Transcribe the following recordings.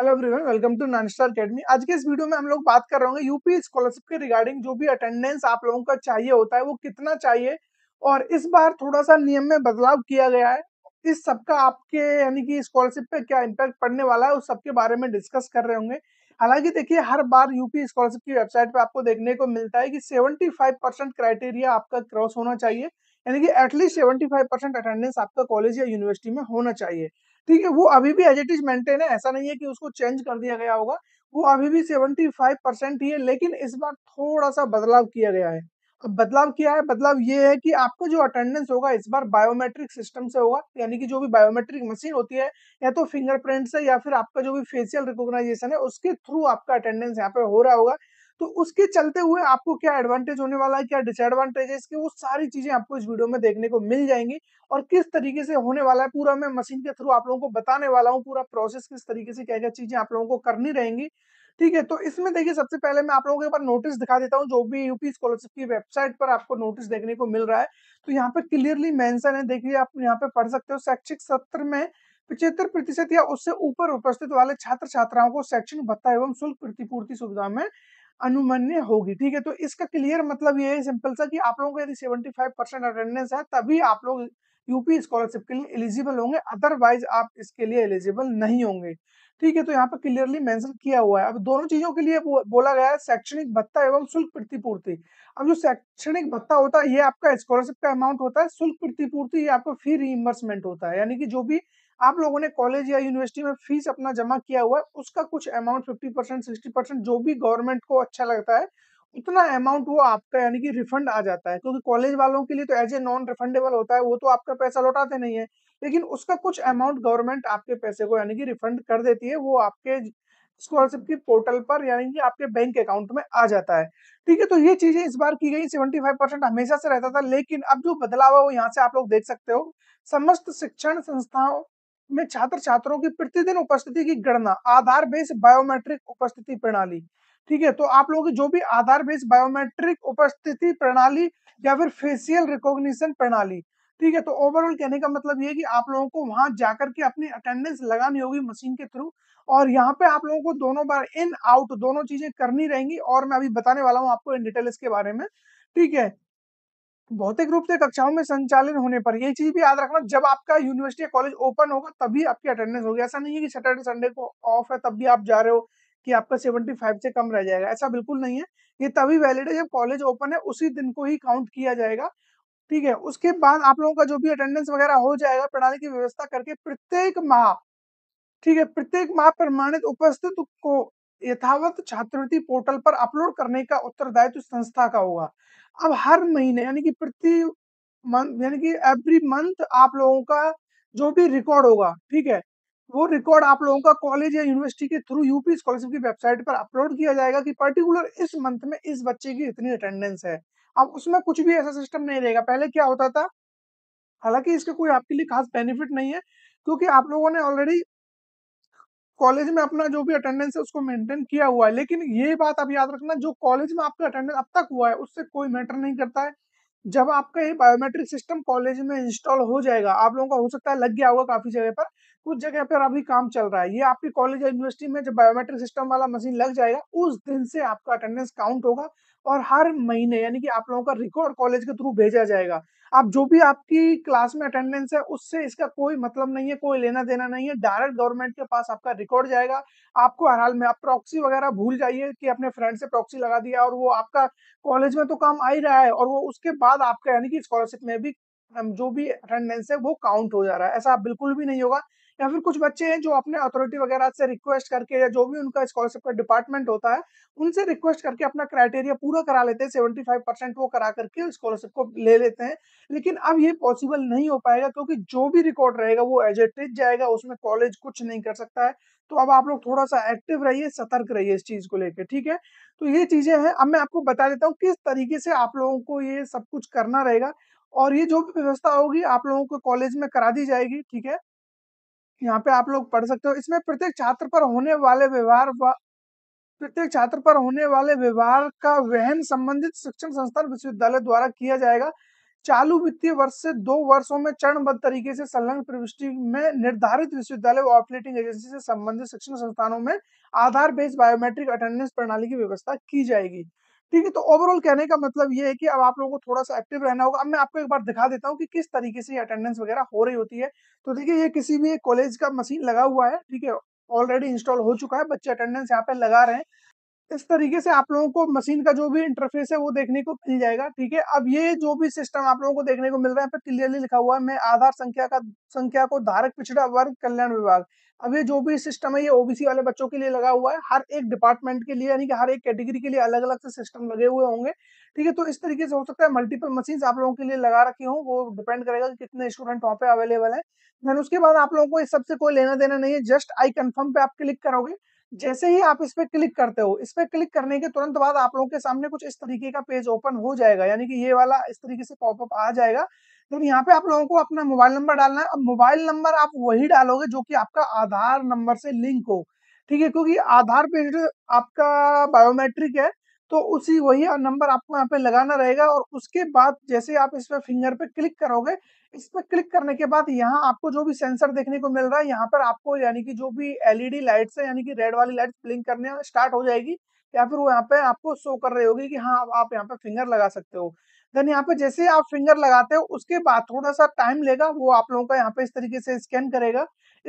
hello everyone welcome to non star academy आज के इस वीडियो में हम लोग बात कर रहे होंगे यूपी स्कॉलरशिप के रिगार्डिंग जो भी अटेंडेंस आप लोगों का चाहिए होता है वो कितना चाहिए और इस बार थोड़ा सा नियम में बदलाव किया गया है इस सब का आपके यानी कि स्कॉलरशिप पे क्या इम्पैक्ट पड़ने वाला है उस सबके बारे में डिस्कस कर रहे होंगे हालांकि देखिए हर बार यूपी स्कॉलरशिप की वेबसाइट पर आपको देखने को मिलता है कि 75 परसेंट क्राइटेरिया आपका क्रॉस होना चाहिए यानी कि एटलीस्ट 75 परसेंट अटेंडेंस आपका कॉलेज या यूनिवर्सिटी में होना चाहिए ठीक है वो अभी भी एज इट इज मेंटेन है ऐसा नहीं है कि उसको चेंज कर दिया गया होगा वो अभी भी 75 परसेंट ही है लेकिन इस बार थोड़ा सा बदलाव किया गया है अब बदलाव किया है बदलाव ये है कि आपको जो अटेंडेंस होगा इस बार बायोमेट्रिक सिस्टम से होगा यानी कि जो भी बायोमेट्रिक मशीन होती है या तो फिंगरप्रिंट से या फिर आपका जो भी फेशियल रिकॉग्नाइजेशन है उसके थ्रू आपका अटेंडेंस यहाँ पे हो रहा होगा तो उसके चलते हुए आपको क्या एडवांटेज होने वाला है क्या डिसएडवांटेज है इसके वो सारी चीजें आपको इस वीडियो में देखने को मिल जाएंगी और किस तरीके से होने वाला है पूरा मैं मशीन के थ्रू आप लोगों को बताने वाला हूँ पूरा प्रोसेस किस तरीके से क्या क्या चीजें आप लोगों को करनी रहेंगी ठीक है तो इसमें देखिए सबसे पहले मैं आप लोगों को एक बार नोटिस दिखा देता हूँ जो भी यूपी स्कॉलरशिप की वेबसाइट पर आपको नोटिस देखने को मिल रहा है तो यहाँ पे क्लियरली मेंशन है देखिए आप यहाँ पे पढ़ सकते हो शैक्षिक सत्र में पिछहत्तर प्रतिशत या उससे ऊपर उपस्थित वाले छात्र छात्राओं को शैक्षणिक भत्ता एवं शुल्क प्रतिपूर्ति सुविधा में अनुमन्य होगी ठीक है तो इसका क्लियर मतलब ये है सिंपल सा कि आप लोगों को यदि 75 परसेंट अटेंडेंस है तभी आप लोग यूपी स्कॉलरशिप के लिए एलिजिबल होंगे अदरवाइज आप इसके लिए एलिजिबल नहीं होंगे ठीक है तो यहाँ पर क्लियरली मेंशन किया हुआ है अब दोनों चीजों के लिए बोला गया है शैक्षणिक भत्ता एवं शुल्क प्रतिपूर्ति अब जो शैक्षणिक भत्ता होता है ये आपका स्कॉलरशिप का अमाउंट होता है शुल्क प्रतिपूर्ति ये आपका फी रीइम्बर्समेंट होता है यानी कि जो भी आप लोगों ने कॉलेज या यूनिवर्सिटी में फीस अपना जमा किया हुआ है उसका कुछ amount fifty percent sixty percent जो भी गवर्नमेंट को अच्छा लगता है उतना अमाउंट वो आपका यानी कि रिफंड आ जाता है क्योंकि कॉलेज वालों के लिए तो एज ए नॉन रिफंडेबल होता है वो तो आपका पैसा लौटाते नहीं है लेकिन उसका कुछ अमाउंट गवर्नमेंट आपके पैसे को यानी कि रिफंड कर देती है वो आपके स्कॉलरशिप की पोर्टल पर यानी कि आपके बैंक अकाउंट में आ जाता है ठीक है तो ये चीजें इस बार की गई सेवेंटी फाइव परसेंट हमेशा से रहता था लेकिन अब जो बदलाव है वो यहाँ से आप लोग देख सकते हो समस्त शिक्षण संस्थाओं में छात्र छात्रों की प्रतिदिन उपस्थिति की गणना आधार बेस बायोमेट्रिक उपस्थिति प्रणाली ठीक है तो आप लोगों की जो भी आधार बेस बायोमेट्रिक उपस्थिति प्रणाली या फिर फेसियल रिकॉग्निशन प्रणाली ठीक है तो ओवरऑल कहने का मतलब ये कि आप लोगों को वहां जाकर के अपनी अटेंडेंस लगानी होगी मशीन के थ्रू और यहाँ पे आप लोगों को दोनों बार इन आउट दोनों चीजें करनी रहेंगी और मैं अभी बताने वाला हूँ आपको इन डिटेल इसके बारे में ठीक है भौतिक रूप से कक्षाओं में संचालन होने पर ये चीज भी याद रखना जब आपका यूनिवर्सिटी या कॉलेज ओपन होगा तभी आपकी अटेंडेंस होगी ऐसा नहीं है कि सैटरडे संडे को ऑफ है तब भी आप जा रहे हो कि आपका सेवेंटी फाइव से कम रह जाएगा ऐसा बिल्कुल नहीं है ये तभी वैलिड है जब कॉलेज ओपन है उसी दिन को ही काउंट किया जाएगा ठीक है उसके बाद आप लोगों का जो भी अटेंडेंस वगैरह हो जाएगा प्रणाली की व्यवस्था करके प्रत्येक माह ठीक है प्रत्येक माह प्रमाणित उपस्थित को यथावत छात्रवृत्ति पोर्टल पर अपलोड करने का उत्तरदायित्व संस्था का होगा अब हर महीने यानी कि प्रति मंथ यानी कि एवरी मंथ आप लोगों का जो भी रिकॉर्ड होगा ठीक है वो रिकॉर्ड आप लोगों का कॉलेज या यूनिवर्सिटी के थ्रू यूपी स्कॉलरशिप की वेबसाइट पर अपलोड किया जाएगा कि पर्टिकुलर इस मंथ में इस बच्चे की इतनी अटेंडेंस है अब उसमें कुछ भी ऐसा सिस्टम नहीं रहेगा पहले क्या होता था हालांकि इसके कोई आपके लिए खास बेनिफिट नहीं है क्योंकि आप लोगों ने ऑलरेडी कॉलेज में अपना जो भी अटेंडेंस है उसको मेंटेन किया हुआ है लेकिन ये बात आप याद रखना जो कॉलेज में आपका अटेंडेंस अब तक हुआ है उससे कोई मैटर नहीं करता है जब आपका ये बायोमेट्रिक सिस्टम कॉलेज में इंस्टॉल हो जाएगा आप लोगों का हो सकता है लग गया होगा काफी जगह पर कुछ जगह पर अभी काम चल रहा है ये आपकी कॉलेज या यूनिवर्सिटी में जब बायोमेट्रिक सिस्टम वाला मशीन लग जाएगा उस दिन से आपका अटेंडेंस काउंट होगा और हर महीने यानी कि आप लोगों का रिकॉर्ड कॉलेज के थ्रू भेजा जाएगा आप जो भी आपकी क्लास में अटेंडेंस है उससे इसका कोई मतलब नहीं है कोई लेना देना नहीं है डायरेक्ट गवर्नमेंट के पास आपका रिकॉर्ड जाएगा आपको हर हाल में आप प्रॉक्सी वगैरह भूल जाइए कि अपने फ्रेंड से प्रॉक्सी लगा दिया और वो आपका कॉलेज में तो काम आ ही रहा है और वो उसके बाद आपका यानी कि स्कॉलरशिप में भी जो भी अटेंडेंस है वो काउंट हो जा रहा है ऐसा बिल्कुल भी नहीं होगा या फिर कुछ बच्चे हैं जो अपने अथॉरिटी वगैरह से रिक्वेस्ट करके या जो भी उनका स्कॉलरशिप का डिपार्टमेंट होता है उनसे रिक्वेस्ट करके अपना क्राइटेरिया पूरा करा लेते हैं सेवेंटी फाइव परसेंट वो करा करके स्कॉलरशिप को ले लेते हैं लेकिन अब ये पॉसिबल नहीं हो पाएगा क्योंकि जो भी रिकॉर्ड रहेगा वो एज एजेटेड जाएगा उसमें कॉलेज कुछ नहीं कर सकता है तो अब आप लोग थोड़ा सा एक्टिव रहिए सतर्क रहिए इस चीज को लेकर ठीक है तो ये चीजें हैं अब मैं आपको बता देता हूँ किस तरीके से आप लोगों को ये सब कुछ करना रहेगा और ये जो भी व्यवस्था होगी आप लोगों को कॉलेज में करा दी जाएगी ठीक है यहाँ पे आप लोग पढ़ सकते हो इसमें प्रत्येक छात्र पर होने वाले व्यवहार व प्रत्येक छात्र पर होने वाले व्यवहार का वहन संबंधित शिक्षण संस्थान विश्वविद्यालय द्वारा किया जाएगा चालू वित्तीय वर्ष से दो वर्षों में चरणबद्ध तरीके से संलग्न प्रविष्टि में निर्धारित विश्वविद्यालय और ऑपरेटिंग एजेंसी से संबंधित शिक्षण संस्थानों में आधार बेस्ड बायोमेट्रिक अटेंडेंस प्रणाली की व्यवस्था की जाएगी ठीक है तो ओवरऑल कहने का मतलब ये है कि अब आप लोगों को थोड़ा सा एक्टिव रहना होगा अब मैं आपको एक बार दिखा देता हूँ कि किस तरीके से अटेंडेंस वगैरह हो रही होती है तो देखिए ये किसी भी कॉलेज का मशीन लगा हुआ है ठीक है ऑलरेडी इंस्टॉल हो चुका है बच्चे अटेंडेंस यहाँ पे लगा रहे हैं इस तरीके से आप लोगों को मशीन का जो भी इंटरफेस है वो देखने को मिल जाएगा ठीक है अब ये जो भी सिस्टम आप लोगों को देखने को मिल रहा है पर क्लियरली लिखा हुआ है मैं आधार संख्या का संख्या को धारक पिछड़ा वर्ग कल्याण विभाग अब ये जो भी सिस्टम है ये ओबीसी वाले बच्चों के लिए लगा हुआ है हर एक डिपार्टमेंट के लिए यानी कि हर एक कैटेगरी के लिए अलग अलग से सिस्टम लगे हुए होंगे ठीक है तो इस तरीके से हो सकता है मल्टीपल मशीन आप लोगों के लिए लगा रखी हो वो डिपेंड करेगा कितने स्टूडेंट वहाँ पे अवेलेबल है देन उसके बाद आप लोगों को इस सबसे कोई लेना देना नहीं है जस्ट आई कन्फर्म पे आप क्लिक करोगे जैसे ही आप इस पर क्लिक करते हो इस पर क्लिक करने के तुरंत बाद आप लोगों के सामने कुछ इस तरीके का पेज ओपन हो जाएगा यानी कि ये वाला इस तरीके से पॉपअप आ जाएगा तो यहाँ पे आप लोगों को अपना मोबाइल नंबर डालना है अब मोबाइल नंबर आप वही डालोगे जो कि आपका आधार नंबर से लिंक हो ठीक है क्योंकि आधार पेज आपका बायोमेट्रिक है तो उसी वही नंबर आपको यहाँ पे लगाना रहेगा और उसके बाद जैसे आप इस पर फिंगर पे क्लिक करोगे इस पर क्लिक करने के बाद यहाँ आपको जो भी सेंसर देखने को मिल रहा है यहाँ पर आपको यानी कि जो भी एलईडी लाइट्स है यानी कि रेड वाली लाइट ब्लिंक करने स्टार्ट हो जाएगी या फिर वो यहाँ पे आपको शो कर रही होगी कि हाँ आप यहाँ पे फिंगर लगा सकते हो देन यहाँ पे जैसे आप फिंगर लगाते हो उसके बाद थोड़ा सा टाइम लेगा वो आप लोगों का यहाँ पे इस तरीके से स्कैन करेगा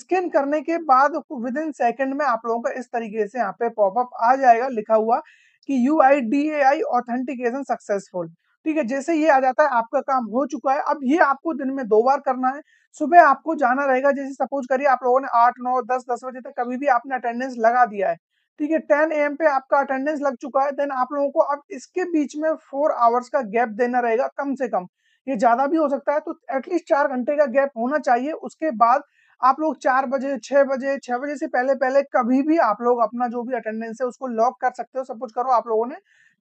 स्कैन करने के बाद विद इन सेकेंड में आप लोगों का इस तरीके से यहाँ पे पॉपअप आ जाएगा लिखा हुआ कि U I D A I authentication successful ठीक है जैसे ये आ जाता है आपका काम हो चुका है अब ये आपको दिन में दो बार करना है सुबह आपको जाना रहेगा जैसे सपोज करिए आप लोगों ने आठ नौ दस दस बजे तक कभी भी आपने अटेंडेंस लगा दिया है ठीक है टेन ए पे आपका अटेंडेंस लग चुका है देन आप लोगों को अब इसके बीच में फोर आवर्स का गैप देना रहेगा कम से कम ये ज्यादा भी हो सकता है तो एटलीस्ट चार घंटे का गैप होना चाहिए उसके बाद आप लोग चार बजे छह बजे छह बजे से पहले पहले कभी भी आप लोग अपना जो भी अटेंडेंस है उसको लॉक कर सकते हो सपोज करो आप लोगों ने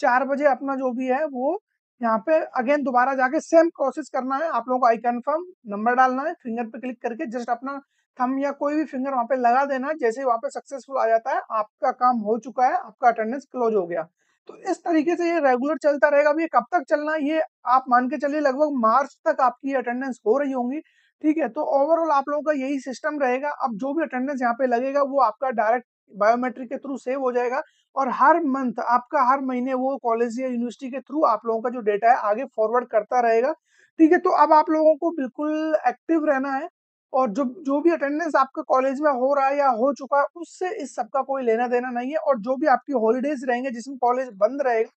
चार बजे अपना जो भी है वो यहाँ पे अगेन दोबारा जाके सेम प्रोसेस करना है आप लोगों को आई कन्फर्म नंबर डालना है फिंगर पे क्लिक करके जस्ट अपना थम या कोई भी फिंगर वहां पे लगा देना जैसे वहां पे सक्सेसफुल आ जाता है आपका काम हो चुका है आपका अटेंडेंस क्लोज हो गया तो इस तरीके से ये रेगुलर चलता रहेगा अभी कब तक चलना है ये आप मान के चलिए लगभग मार्च तक आपकी अटेंडेंस हो रही होंगी ठीक है तो ओवरऑल आप लोगों का यही सिस्टम रहेगा अब जो भी अटेंडेंस यहाँ पे लगेगा वो आपका डायरेक्ट बायोमेट्रिक के थ्रू सेव हो जाएगा और हर मंथ आपका हर महीने वो कॉलेज या यूनिवर्सिटी के थ्रू आप लोगों का जो डेटा है आगे फॉरवर्ड करता रहेगा ठीक है तो अब आप लोगों को बिल्कुल एक्टिव रहना है और जो जो भी अटेंडेंस आपका कॉलेज में हो रहा है या हो चुका है उससे इस सबका कोई लेना देना नहीं है और जो भी आपकी हॉलीडेज रहेंगे जिसमें कॉलेज बंद रहेगा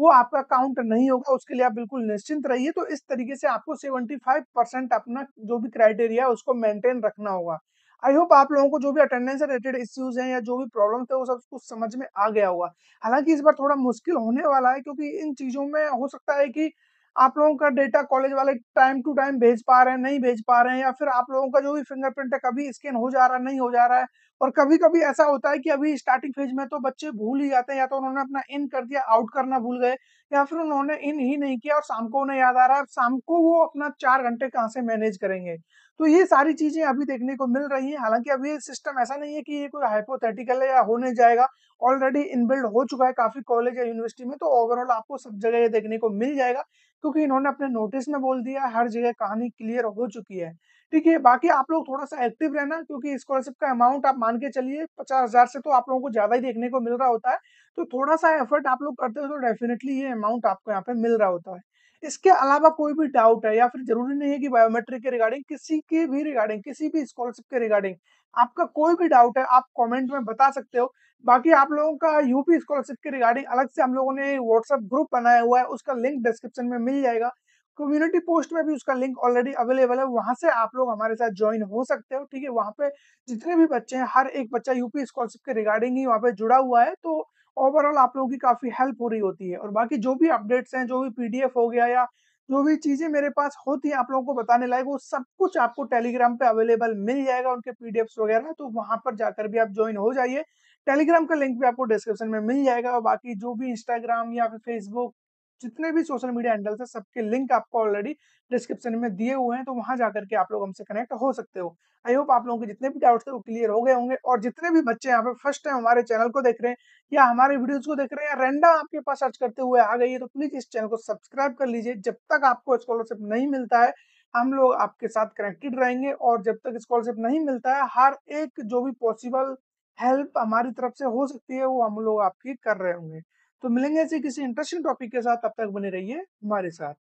वो आपका काउंट नहीं होगा उसके लिए आप बिल्कुल निश्चिंत रहिए तो इस तरीके से आपको 75 परसेंट अपना जो भी क्राइटेरिया है उसको मेंटेन रखना होगा आई होप आप लोगों को जो भी अटेंडेंस से रिलेटेड इश्यूज हैं या जो भी प्रॉब्लम थे वो सब कुछ समझ में आ गया होगा हालांकि इस बार थोड़ा मुश्किल होने वाला है क्योंकि इन चीज़ों में हो सकता है कि आप लोगों का डेटा कॉलेज वाले टाइम टू टाइम भेज पा रहे हैं नहीं भेज पा रहे हैं या फिर आप लोगों का जो भी फिंगरप्रिंट है कभी स्कैन हो जा रहा है नहीं हो जा रहा है और कभी कभी ऐसा होता है कि अभी स्टार्टिंग फेज में तो बच्चे भूल ही जाते हैं या तो उन्होंने अपना इन कर दिया आउट करना भूल गए या फिर उन्होंने इन ही नहीं किया और शाम को उन्हें याद आ रहा है शाम को वो अपना चार घंटे कहाँ से मैनेज करेंगे तो ये सारी चीजें अभी देखने को मिल रही हैं हालांकि अभी सिस्टम ऐसा नहीं है कि ये कोई हाइपोथेटिकल है या होने जाएगा ऑलरेडी इनबिल्ड हो चुका है काफी कॉलेज या यूनिवर्सिटी में तो ओवरऑल आपको सब जगह ये देखने को मिल जाएगा क्योंकि इन्होंने अपने नोटिस में बोल दिया हर जगह कहानी क्लियर हो चुकी है ठीक है बाकी आप लोग थोड़ा सा एक्टिव रहना क्योंकि स्कॉलरशिप का अमाउंट आप मान के चलिए पचास हजार से तो आप लोगों को ज्यादा ही देखने को मिल रहा होता है तो थोड़ा सा एफर्ट आप लोग करते हो तो डेफिनेटली ये अमाउंट आपको यहाँ पे मिल रहा होता है इसके अलावा कोई भी डाउट है या फिर जरूरी नहीं है कि बायोमेट्रिक के रिगार्डिंग किसी के भी रिगार्डिंग किसी भी स्कॉलरशिप के रिगार्डिंग आपका कोई भी डाउट है आप कमेंट में बता सकते हो बाकी आप लोगों का यूपी स्कॉलरशिप के रिगार्डिंग अलग से हम लोगों ने व्हाट्सएप ग्रुप बनाया हुआ है उसका लिंक डिस्क्रिप्शन में मिल जाएगा कम्युनिटी पोस्ट में भी उसका लिंक ऑलरेडी अवेलेबल है वहां से आप लोग हमारे साथ ज्वाइन हो सकते हो ठीक है वहां पे जितने भी बच्चे हैं हर एक बच्चा यूपी स्कॉलरशिप के रिगार्डिंग ही वहां पे जुड़ा हुआ है तो ओवरऑल आप लोगों की काफ़ी हेल्प हो रही होती है और बाकी जो भी अपडेट्स हैं जो भी पीडीएफ हो गया या जो भी चीज़ें मेरे पास होती हैं आप लोगों को बताने लायक वो सब कुछ आपको टेलीग्राम पे अवेलेबल मिल जाएगा उनके पीडीएफ वगैरह तो वहां पर जाकर भी आप ज्वाइन हो जाइए टेलीग्राम का लिंक भी आपको डिस्क्रिप्शन में मिल जाएगा और बाकी जो भी इंस्टाग्राम या फिर फेसबुक जितने भी सोशल मीडिया हैंडल्स है सबके लिंक आपको ऑलरेडी डिस्क्रिप्शन में दिए हुए हैं तो वहां जाकर के आप लोग हमसे कनेक्ट हो सकते हो आई होप आप लोगों के जितने भी डाउट्स है वो क्लियर हो गए होंगे और जितने भी बच्चे यहाँ पे फर्स्ट टाइम हमारे चैनल को देख रहे हैं या हमारे वीडियोज को देख रहे हैं या रेंडम आपके पास सर्च करते हुए आ गई है तो प्लीज इस चैनल को सब्सक्राइब कर लीजिए जब तक आपको स्कॉलरशिप नहीं मिलता है हम लोग आपके साथ कनेक्टेड रहेंगे और जब तक स्कॉलरशिप नहीं मिलता है हर एक जो भी पॉसिबल हेल्प हमारी तरफ से हो सकती है वो हम लोग आपकी कर रहे होंगे तो मिलेंगे ऐसे किसी इंटरेस्टिंग टॉपिक के साथ तब तक बने रहिए हमारे साथ